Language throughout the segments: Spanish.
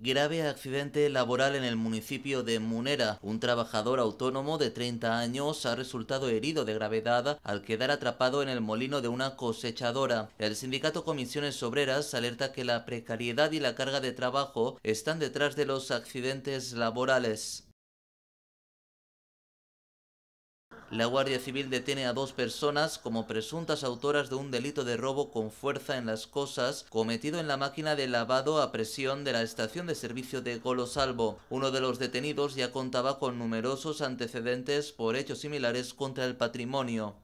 Grave accidente laboral en el municipio de Munera. Un trabajador autónomo de 30 años ha resultado herido de gravedad al quedar atrapado en el molino de una cosechadora. El sindicato Comisiones Obreras alerta que la precariedad y la carga de trabajo están detrás de los accidentes laborales. La Guardia Civil detiene a dos personas como presuntas autoras de un delito de robo con fuerza en las cosas cometido en la máquina de lavado a presión de la estación de servicio de Golosalvo. Uno de los detenidos ya contaba con numerosos antecedentes por hechos similares contra el patrimonio.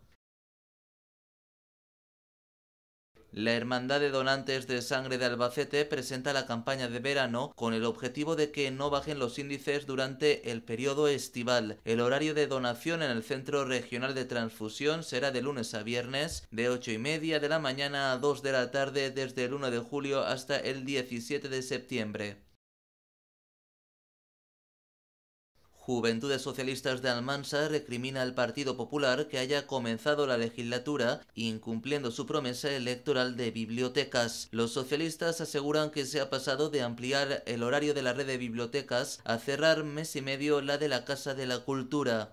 La Hermandad de Donantes de Sangre de Albacete presenta la campaña de verano con el objetivo de que no bajen los índices durante el periodo estival. El horario de donación en el Centro Regional de Transfusión será de lunes a viernes, de ocho y media de la mañana a 2 de la tarde desde el 1 de julio hasta el 17 de septiembre. Juventudes Socialistas de Almansa recrimina al Partido Popular que haya comenzado la legislatura incumpliendo su promesa electoral de bibliotecas. Los socialistas aseguran que se ha pasado de ampliar el horario de la red de bibliotecas a cerrar mes y medio la de la Casa de la Cultura.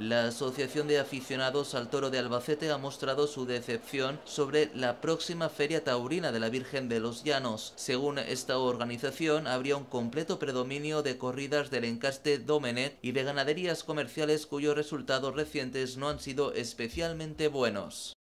La Asociación de Aficionados al Toro de Albacete ha mostrado su decepción sobre la próxima Feria Taurina de la Virgen de los Llanos. Según esta organización, habría un completo predominio de corridas del encaste Domenet y de ganaderías comerciales cuyos resultados recientes no han sido especialmente buenos.